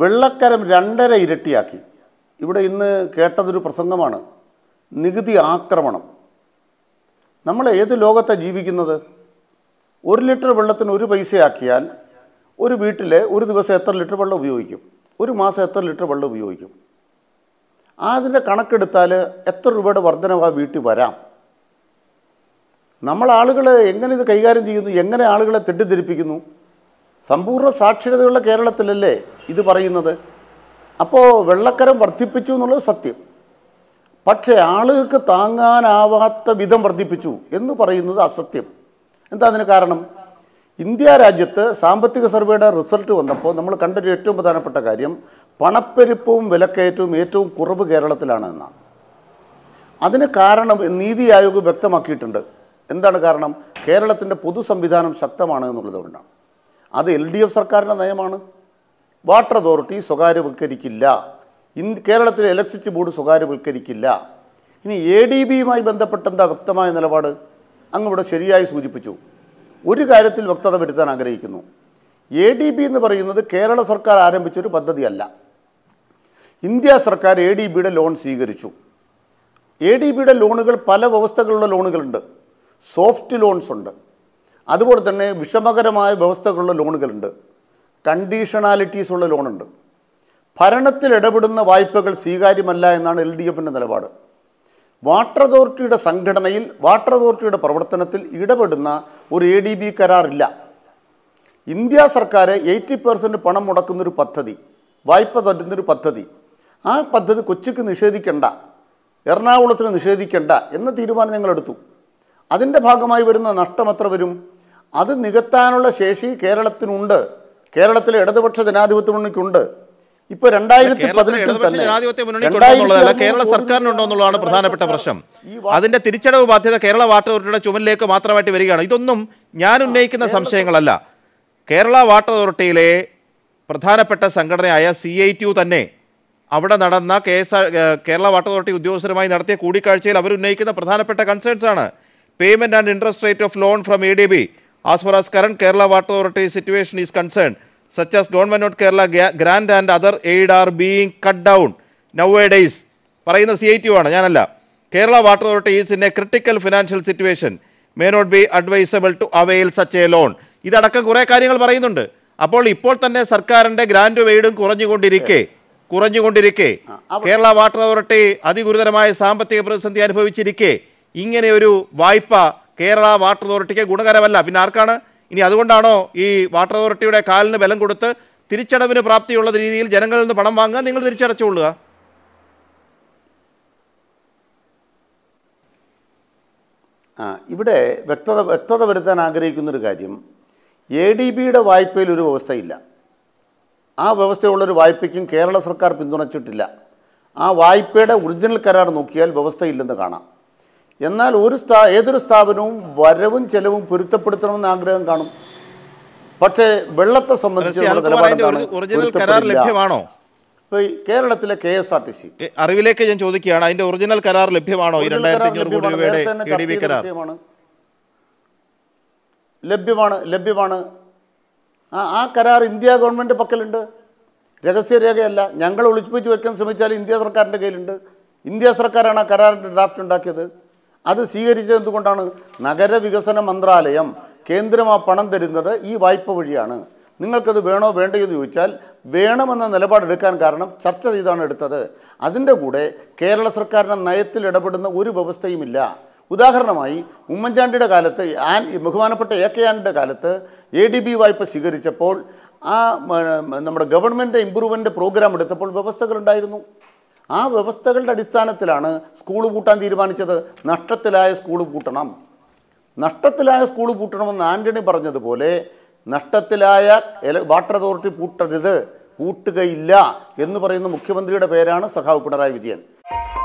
വെള്ളക്കരം രണ്ടര ഇരട്ടിയാക്കി ഇവിടെ ഇന്ന് കേട്ടതൊരു പ്രസംഗമാണ് നികുതി ആക്രമണം നമ്മൾ ഏത് ലോകത്താണ് ജീവിക്കുന്നത് ഒരു ലിറ്റർ വെള്ളത്തിന് ഒരു പൈസയാക്കിയാൽ ഒരു വീട്ടിൽ ഒരു ദിവസം എത്ര ലിറ്റർ വെള്ളം ഉപയോഗിക്കും ഒരു മാസം എത്ര ലിറ്റർ വെള്ളം ഉപയോഗിക്കും അതിൻ്റെ കണക്കെടുത്താൽ എത്ര രൂപയുടെ വർധനവ് ആ വീട്ടിൽ വരാം നമ്മൾ ആളുകൾ എങ്ങനെ ഇത് കൈകാര്യം ചെയ്യുന്നു എങ്ങനെ ആളുകളെ തെറ്റിദ്ധരിപ്പിക്കുന്നു സമ്പൂർണ്ണ സാക്ഷരതയുള്ള കേരളത്തിലല്ലേ ഇത് പറയുന്നത് അപ്പോൾ വെള്ളക്കരം വർദ്ധിപ്പിച്ചു എന്നുള്ളത് സത്യം പക്ഷേ ആളുകൾക്ക് താങ്ങാനാവാത്ത വിധം വർദ്ധിപ്പിച്ചു എന്ന് പറയുന്നത് അസത്യം എന്താ അതിന് കാരണം ഇന്ത്യ രാജ്യത്ത് സാമ്പത്തിക സർവേയുടെ റിസൾട്ട് വന്നപ്പോൾ നമ്മൾ കണ്ടൊരു ഏറ്റവും പ്രധാനപ്പെട്ട കാര്യം പണപ്പെരുപ്പവും വിലക്കയറ്റവും ഏറ്റവും കുറവ് കേരളത്തിലാണ് എന്നാണ് അതിന് കാരണം നീതി ആയോഗ് വ്യക്തമാക്കിയിട്ടുണ്ട് എന്താണ് കാരണം കേരളത്തിൻ്റെ പൊതു സംവിധാനം ശക്തമാണ് എന്നുള്ളത് കൊണ്ടാണ് അത് എൽ ഡി എഫ് സർക്കാരിൻ്റെ നയമാണ് വാട്ടർ അതോറിറ്റി സ്വകാര്യവൽക്കരിക്കില്ല ഇന്ന് കേരളത്തിലെ ഇലക്ട്രിസിറ്റി ബോർഡ് സ്വകാര്യവൽക്കരിക്കില്ല ഇനി എ ഡി ബിയുമായി ബന്ധപ്പെട്ട എന്താ വ്യക്തമായ നിലപാട് അങ്ങിവിടെ ശരിയായി സൂചിപ്പിച്ചു ഒരു കാര്യത്തിൽ വ്യക്തത വരുത്താൻ ആഗ്രഹിക്കുന്നു എ ഡി ബി എന്ന് പറയുന്നത് കേരള സർക്കാർ ആരംഭിച്ചൊരു പദ്ധതിയല്ല ഇന്ത്യ സർക്കാർ എ ഡി ബിയുടെ ലോൺ സ്വീകരിച്ചു എ ഡി ബിയുടെ ലോണുകൾ പല വ്യവസ്ഥകളുള്ള ലോണുകളുണ്ട് സോഫ്റ്റ് ലോൺസ് ഉണ്ട് അതുപോലെ തന്നെ വിഷമകരമായ വ്യവസ്ഥകളുള്ള ലോണുകളുണ്ട് കണ്ടീഷണാലിറ്റീസ് ഉള്ള ലോണുണ്ട് ഭരണത്തിൽ ഇടപെടുന്ന വായ്പകൾ സ്വീകാര്യമല്ല എന്നാണ് എൽ ഡി എഫിൻ്റെ നിലപാട് വാട്ടർ അതോറിറ്റിയുടെ സംഘടനയിൽ വാട്ടർ അതോറിറ്റിയുടെ പ്രവർത്തനത്തിൽ ഇടപെടുന്ന ഒരു എ ഡി ബി കരാറില്ല ഇന്ത്യ സർക്കാർ എയ്റ്റി പെർസെൻറ്റ് പണം മുടക്കുന്നൊരു പദ്ധതി വായ്പ തട്ടുന്നൊരു പദ്ധതി ആ പദ്ധതി കൊച്ചിക്ക് നിഷേധിക്കേണ്ട എറണാകുളത്തിന് നിഷേധിക്കേണ്ട എന്ന തീരുമാനം ഞങ്ങൾ എടുത്തു അതിൻ്റെ ഭാഗമായി വരുന്ന നഷ്ടം എത്ര വരും അത് നികത്താനുള്ള ശേഷി കേരളത്തിനുണ്ട് കേരളത്തിലെ ഇടതുപക്ഷ ജനാധിപത്യ മുന്നണിക്കുണ്ട് ഇപ്പൊ രണ്ടായിരത്തി പതിനെട്ടിൽ തന്നെ ജനാധിപത്യ കേരള സർക്കാരിനുണ്ടോന്നുള്ളതാണ് പ്രധാനപ്പെട്ട പ്രശ്നം അതിന്റെ തിരിച്ചടവ് ബാധ്യത കേരള വാട്ടർ അതോറിറ്റിയുടെ ചുമലിലേക്ക് മാത്രമായിട്ട് വരികയാണ് ഇതൊന്നും ഞാൻ ഉന്നയിക്കുന്ന സംശയങ്ങളല്ല കേരള വാട്ടർ അതോറിറ്റിയിലെ പ്രധാനപ്പെട്ട സംഘടനയായ സി ഐ ടി യു തന്നെ അവിടെ നടന്ന K S Kerala water authority ഉദ്യോഗസ്ഥരുമായി നടത്തിയ കൂടിക്കാഴ്ചയിൽ അവരുന്നയിക്കുന്ന പ്രധാനപ്പെട്ട കൺസേൺസ് ആണ് payment and interest rate of loan from A D B As far as current Kerala Water Authority situation is concerned, such as Government of Kerala grant and other aid are being cut down nowadays. പറയുന്ന C I T ആണ് ഞാനല്ല Kerala water authority is in a critical financial situation may not be advisable to avail such a loan ഇതടക്കം കുറേ കാര്യങ്ങൾ പറയുന്നുണ്ട് അപ്പോൾ ഇപ്പോൾ തന്നെ സർക്കാരിന്റെ ഗ്രാൻഡ് വെയ്ഡും കുറഞ്ഞുകൊണ്ടിരിക്കെ കുറഞ്ഞുകൊണ്ടിരിക്കെ കേരള വാട്ടർ അതോറിറ്റി അതിഗുരുതരമായ സാമ്പത്തിക പ്രതിസന്ധി അനുഭവിച്ചിരിക്കെ ഇങ്ങനെ ഒരു വായ്പ കേരള വാട്ടർ അതോറിറ്റിക്ക് ഗുണകരമല്ല പിന്നെ ആർക്കാണ് ഇനി അതുകൊണ്ടാണോ ഈ വാട്ടർ അതോറിറ്റിയുടെ കാലിന് ബലം കൊടുത്ത് തിരിച്ചടവിന് പ്രാപ്തിയുള്ള രീതിയിൽ ജനങ്ങളിൽ നിന്ന് പണം വാങ്ങുക നിങ്ങൾ തിരിച്ചടച്ചുകൊള്ളുക ആ ഇവിടെ വ്യക്തത വ്യക്തത വരുത്താൻ ആഗ്രഹിക്കുന്നൊരു കാര്യം എ ഡി ബിയുടെ വായ്പയിൽ ഒരു വ്യവസ്ഥയില്ല ആ വ്യവസ്ഥയുള്ളൊരു വായ്പയ്ക്കും കേരള സർക്കാർ പിന്തുണച്ചിട്ടില്ല ആ വായ്പയുടെ ഒറിജിനൽ കരാർ നോക്കിയാൽ വ്യവസ്ഥയില്ലെന്ന് കാണാം എന്നാൽ ഒരു സ്ഥാ ഏതൊരു സ്ഥാപനവും വരവും ചെലവും പൊരുത്തപ്പെടുത്തണമെന്ന് ആഗ്രഹം കാണും പക്ഷേ വെള്ളത്തെ സംബന്ധിച്ചുള്ള കേരളത്തിലെ K S R T C അറിവിലേക്ക് ഞാൻ ചോദിക്കുകയാണ് അതിന്റെ ഒറിജിനൽ കരാർ ലഭ്യമാണോ ലഭ്യമാണ് ലഭ്യമാണ് ആ ആ കരാർ ഇന്ത്യ ഗവൺമെന്റ് പക്കലുണ്ട് രഹസ്യരേഖയല്ല ഞങ്ങൾ ഒളിച്ചു വെക്കാൻ ശ്രമിച്ചാൽ ഇന്ത്യ സർക്കാരിന്റെ കയ്യിലുണ്ട് ഇന്ത്യ സർക്കാരാണ് ആ കരാറിന്റെ ഡ്രാഫ്റ്റ് ഉണ്ടാക്കിയത് അത് സ്വീകരിച്ചത് എന്തുകൊണ്ടാണ് നഗരവികസന മന്ത്രാലയം കേന്ദ്രം ആ പണം തരുന്നത് ഈ വായ്പ വഴിയാണ് നിങ്ങൾക്കത് വേണോ വേണ്ടയോ എന്ന് ചോദിച്ചാൽ വേണമെന്ന നിലപാടെടുക്കാൻ കാരണം ചർച്ച ചെയ്താണ് എടുത്തത് അതിൻ്റെ കൂടെ കേരള സർക്കാരിൻ്റെ നയത്തിൽ ഇടപെടുന്ന ഒരു വ്യവസ്ഥയുമില്ല ഉദാഹരണമായി ഉമ്മൻചാണ്ടിയുടെ കാലത്ത് ആൻ ബഹുമാനപ്പെട്ട എ കെ ആനിൻ്റെ കാലത്ത് എ ഡി ബി വായ്പ സ്വീകരിച്ചപ്പോൾ ആ നമ്മുടെ ഗവൺമെൻറ് ഇമ്പ്രൂവ്മെൻറ്റ് പ്രോഗ്രാം എടുത്തപ്പോൾ വ്യവസ്ഥകളുണ്ടായിരുന്നു ആ വ്യവസ്ഥകളുടെ അടിസ്ഥാനത്തിലാണ് സ്കൂൾ പൂട്ടാൻ തീരുമാനിച്ചത് നഷ്ടത്തിലായ സ്കൂൾ പൂട്ടണം നഷ്ടത്തിലായ സ്കൂൾ പൂട്ടണമെന്ന് ആന്റണി പറഞ്ഞതുപോലെ നഷ്ടത്തിലായ വാട്ടർ അതോറിറ്റി പൂട്ടരുത് പൂട്ടുകയില്ല എന്ന് പറയുന്ന മുഖ്യമന്ത്രിയുടെ പേരാണ് സഖാവ് പിണറായി വിജയൻ